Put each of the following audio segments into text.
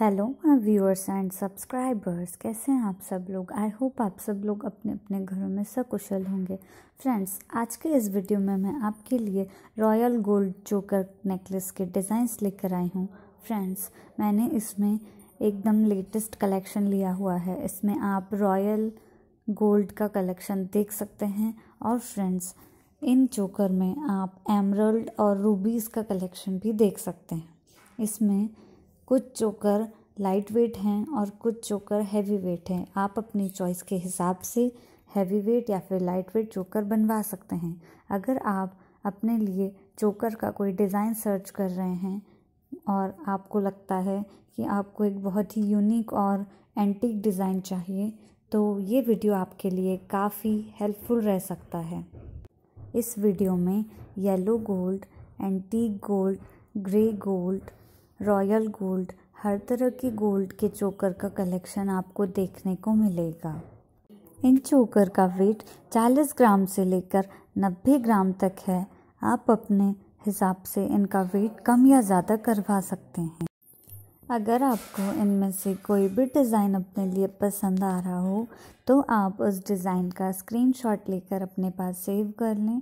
hello viewers and subscribers कैसे हैं आप सब लोग आई होप आप सब लोग अपने अपने घरों में सकुशल होंगे फ्रेंड्स आज के इस वीडियो में मैं आपके लिए रॉयल गोल्ड जोकर नेकलेस के डिज़ाइंस लेकर आई हूँ फ्रेंड्स मैंने इसमें एकदम लेटेस्ट कलेक्शन लिया हुआ है इसमें आप रॉयल गोल्ड का कलेक्शन देख सकते हैं और फ्रेंड्स इन जोकर में आप एमरल्ड और रूबीज़ का कलेक्शन भी देख सकते हैं इसमें कुछ चोकर लाइट वेट हैं और कुछ चोकर हैवी वेट हैं आप अपनी चॉइस के हिसाब से हैवी वेट या फिर लाइट वेट चोकर बनवा सकते हैं अगर आप अपने लिए चोकर का कोई डिज़ाइन सर्च कर रहे हैं और आपको लगता है कि आपको एक बहुत ही यूनिक और एंटीक डिज़ाइन चाहिए तो ये वीडियो आपके लिए काफ़ी हेल्पफुल रह सकता है इस वीडियो में yellow gold antique gold grey gold royal gold हर तरह के गोल्ड के चोकर का कलेक्शन आपको देखने को मिलेगा इन चोकर का वेट 40 ग्राम से लेकर 90 ग्राम तक है आप अपने हिसाब से इनका वेट कम या ज़्यादा करवा सकते हैं अगर आपको इनमें से कोई भी डिज़ाइन अपने लिए पसंद आ रहा हो तो आप उस डिज़ाइन का स्क्रीनशॉट लेकर अपने पास सेव कर लें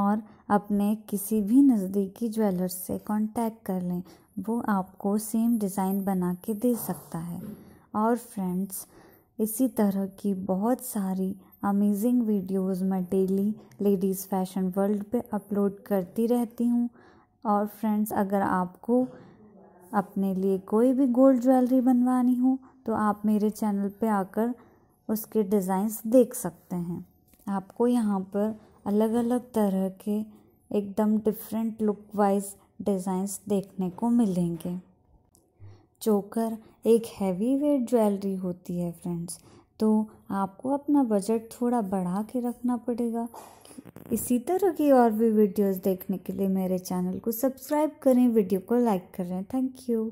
और अपने किसी भी नज़दीकी ज्वेलर्स से कांटेक्ट कर लें वो आपको सेम डिज़ाइन बना के दे सकता है और फ्रेंड्स इसी तरह की बहुत सारी अमेजिंग वीडियोस मैं डेली लेडीज़ फैशन वर्ल्ड पे अपलोड करती रहती हूँ और फ्रेंड्स अगर आपको अपने लिए कोई भी गोल्ड ज्वेलरी बनवानी हो तो आप मेरे चैनल पे आकर उसके डिज़ाइंस देख सकते हैं आपको यहाँ पर अलग अलग तरह के एकदम डिफरेंट लुक वाइज डिज़ाइंस देखने को मिलेंगे चोकर एक हैवी वेट ज्वेलरी होती है फ्रेंड्स तो आपको अपना बजट थोड़ा बढ़ा के रखना पड़ेगा इसी तरह की और भी वीडियोस देखने के लिए मेरे चैनल को सब्सक्राइब करें वीडियो को लाइक करें थैंक यू